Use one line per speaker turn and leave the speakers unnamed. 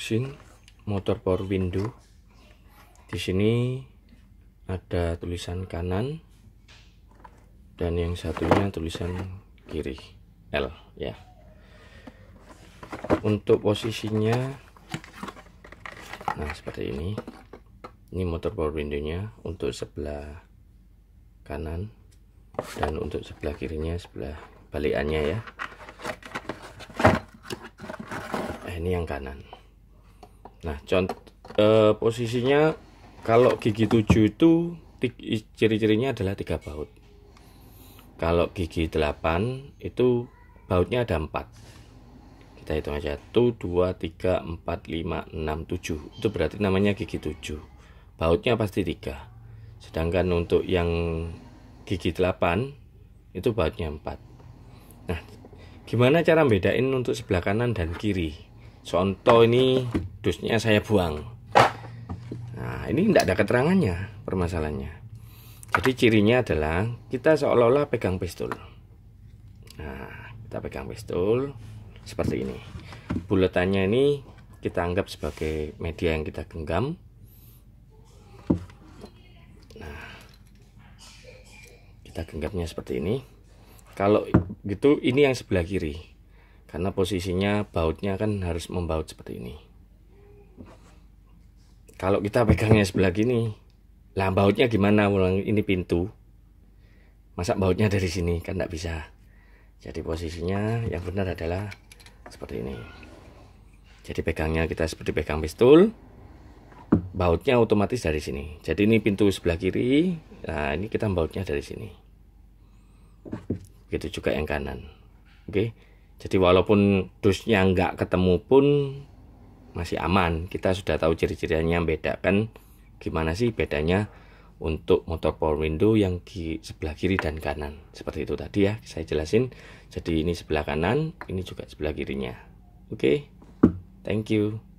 unboxing motor power window. Di sini ada tulisan kanan dan yang satunya tulisan kiri L ya. Untuk posisinya nah seperti ini. Ini motor power window untuk sebelah kanan dan untuk sebelah kirinya sebelah balikannya ya nah, ini yang kanan Nah, contoh eh, posisinya kalau gigi 7 itu ciri-cirinya adalah tiga baut. Kalau gigi 8 itu bautnya ada 4. Kita hitung aja. 1 2 3 4 5 6 7. Itu berarti namanya gigi 7. Bautnya pasti 3. Sedangkan untuk yang gigi 8 itu bautnya 4. Nah, gimana cara bedain untuk sebelah kanan dan kiri? Contoh ini dusnya saya buang. Nah, ini tidak ada keterangannya permasalahannya. Jadi cirinya adalah kita seolah-olah pegang pistol. Nah, kita pegang pistol seperti ini. bulatannya ini kita anggap sebagai media yang kita genggam. Nah, kita genggamnya seperti ini. Kalau gitu ini yang sebelah kiri. Karena posisinya bautnya kan harus membaut seperti ini kalau kita pegangnya sebelah gini lah bautnya gimana ulang ini pintu masa bautnya dari sini kan tidak bisa jadi posisinya yang benar adalah seperti ini jadi pegangnya kita seperti pegang pistol bautnya otomatis dari sini jadi ini pintu sebelah kiri nah ini kita bautnya dari sini begitu juga yang kanan oke jadi walaupun dusnya nggak ketemu pun masih aman kita sudah tahu ciri-cirinya kan gimana sih bedanya untuk motor power window yang di sebelah kiri dan kanan seperti itu tadi ya saya jelasin jadi ini sebelah kanan ini juga sebelah kirinya oke okay, thank you